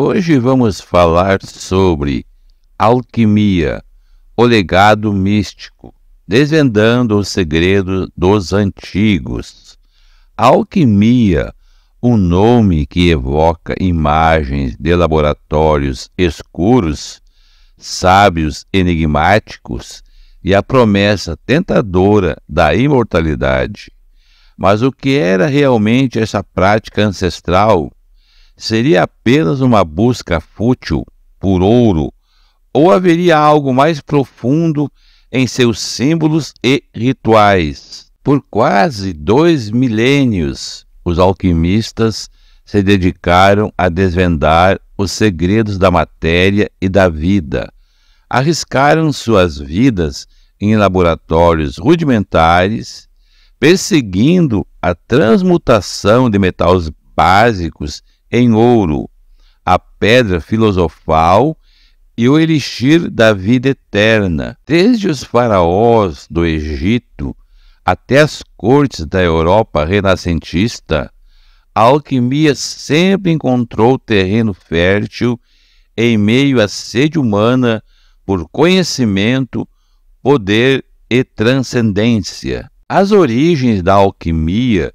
Hoje vamos falar sobre alquimia, o legado místico, desvendando o segredo dos antigos. Alquimia, um nome que evoca imagens de laboratórios escuros, sábios enigmáticos e a promessa tentadora da imortalidade. Mas o que era realmente essa prática ancestral? Seria apenas uma busca fútil por ouro? Ou haveria algo mais profundo em seus símbolos e rituais? Por quase dois milênios, os alquimistas se dedicaram a desvendar os segredos da matéria e da vida. Arriscaram suas vidas em laboratórios rudimentares, perseguindo a transmutação de metais básicos em ouro, a pedra filosofal e o elixir da vida eterna. Desde os faraós do Egito até as cortes da Europa renascentista, a alquimia sempre encontrou terreno fértil em meio à sede humana por conhecimento, poder e transcendência. As origens da alquimia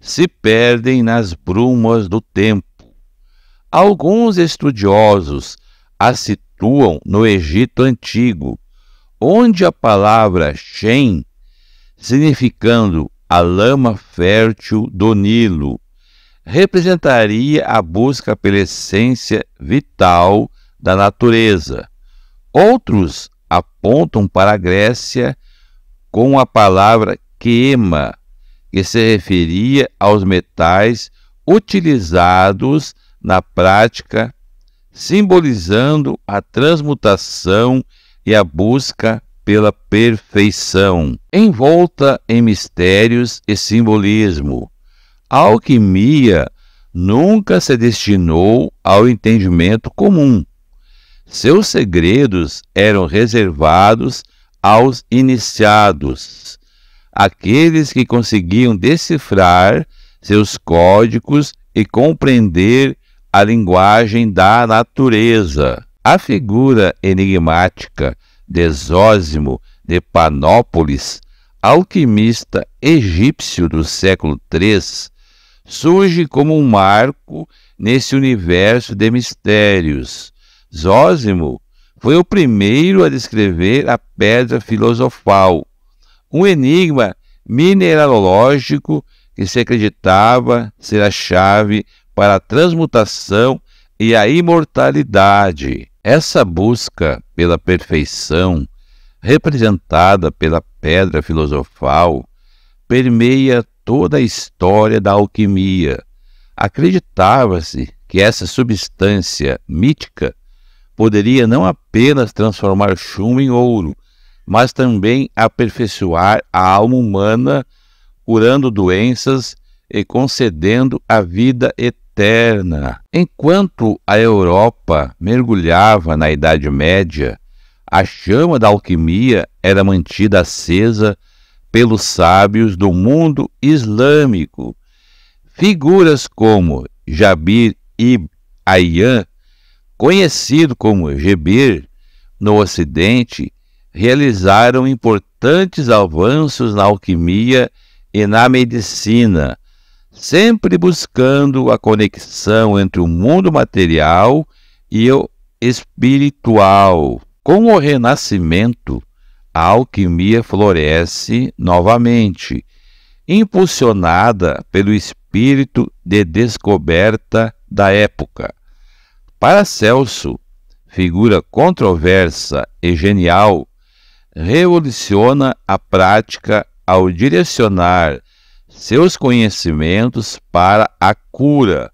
se perdem nas brumas do tempo. Alguns estudiosos a situam no Egito Antigo, onde a palavra Shem, significando a lama fértil do Nilo, representaria a busca pela essência vital da natureza. Outros apontam para a Grécia com a palavra quema, que se referia aos metais utilizados na prática, simbolizando a transmutação e a busca pela perfeição, envolta em mistérios e simbolismo. A alquimia nunca se destinou ao entendimento comum. Seus segredos eram reservados aos iniciados, aqueles que conseguiam decifrar seus códigos e compreender a linguagem da natureza. A figura enigmática de Zósimo de Panópolis, alquimista egípcio do século III, surge como um marco nesse universo de mistérios. Zósimo foi o primeiro a descrever a pedra filosofal, um enigma mineralógico que se acreditava ser a chave para a transmutação e a imortalidade. Essa busca pela perfeição, representada pela pedra filosofal, permeia toda a história da alquimia. Acreditava-se que essa substância mítica poderia não apenas transformar chumbo em ouro, mas também aperfeiçoar a alma humana, curando doenças e concedendo a vida eterna eterna. Enquanto a Europa mergulhava na Idade Média, a chama da alquimia era mantida acesa pelos sábios do mundo islâmico. Figuras como Jabir ibn Ayyan, conhecido como Gebir no Ocidente, realizaram importantes avanços na alquimia e na medicina, sempre buscando a conexão entre o mundo material e o espiritual. Com o renascimento, a alquimia floresce novamente, impulsionada pelo espírito de descoberta da época. Para Celso, figura controversa e genial, revoluciona a prática ao direcionar seus conhecimentos para a cura,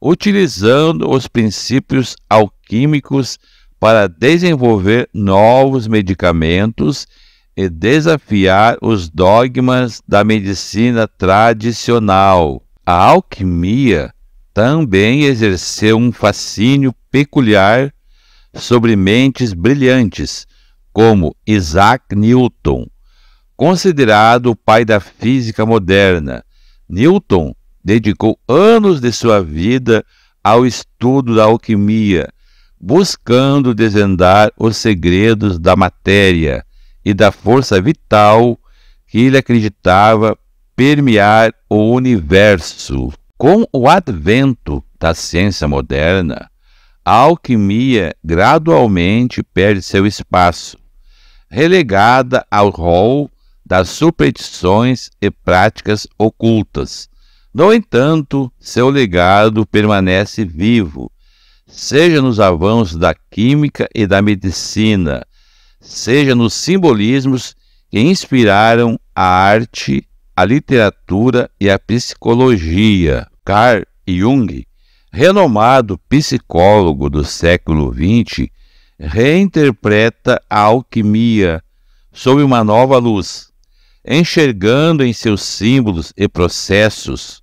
utilizando os princípios alquímicos para desenvolver novos medicamentos e desafiar os dogmas da medicina tradicional. A alquimia também exerceu um fascínio peculiar sobre mentes brilhantes, como Isaac Newton, Considerado o pai da física moderna, Newton dedicou anos de sua vida ao estudo da alquimia, buscando desvendar os segredos da matéria e da força vital que ele acreditava permear o universo. Com o advento da ciência moderna, a alquimia gradualmente perde seu espaço, relegada ao rol das superstições e práticas ocultas. No entanto, seu legado permanece vivo, seja nos avanços da química e da medicina, seja nos simbolismos que inspiraram a arte, a literatura e a psicologia. Carl Jung, renomado psicólogo do século XX, reinterpreta a alquimia sob uma nova luz enxergando em seus símbolos e processos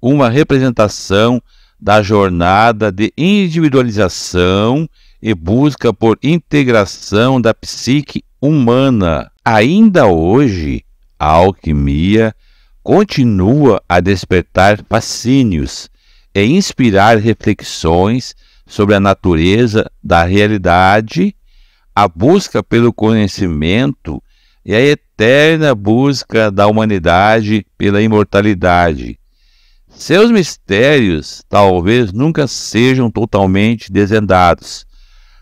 uma representação da jornada de individualização e busca por integração da psique humana. Ainda hoje, a alquimia continua a despertar fascínios e inspirar reflexões sobre a natureza da realidade, a busca pelo conhecimento e a eterna busca da humanidade pela imortalidade. Seus mistérios talvez nunca sejam totalmente desvendados,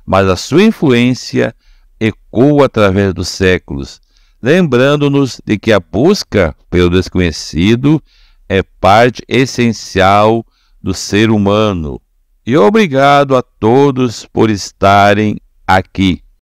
mas a sua influência ecoa através dos séculos, lembrando-nos de que a busca pelo desconhecido é parte essencial do ser humano. E obrigado a todos por estarem aqui.